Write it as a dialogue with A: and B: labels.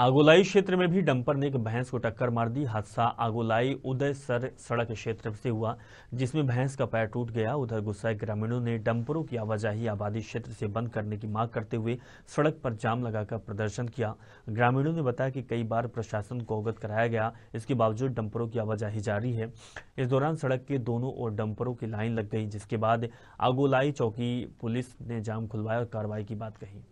A: आगोलाई क्षेत्र में भी डंपर ने एक भैंस को टक्कर मार दी हादसा आगोलाई उदय सर सड़क क्षेत्र से हुआ जिसमें भैंस का पैर टूट गया उधर गुस्साए ग्रामीणों ने डंपरों की आवाजाही आबादी क्षेत्र से बंद करने की मांग करते हुए सड़क पर जाम लगाकर प्रदर्शन किया ग्रामीणों ने बताया कि कई बार प्रशासन को अवगत कराया गया इसके बावजूद डंपरों की आवाजाही जारी है इस दौरान सड़क के दोनों ओर डंपरों की लाइन लग गई जिसके बाद आगोलाई चौकी पुलिस ने जाम खुलवाया और कार्रवाई की बात कही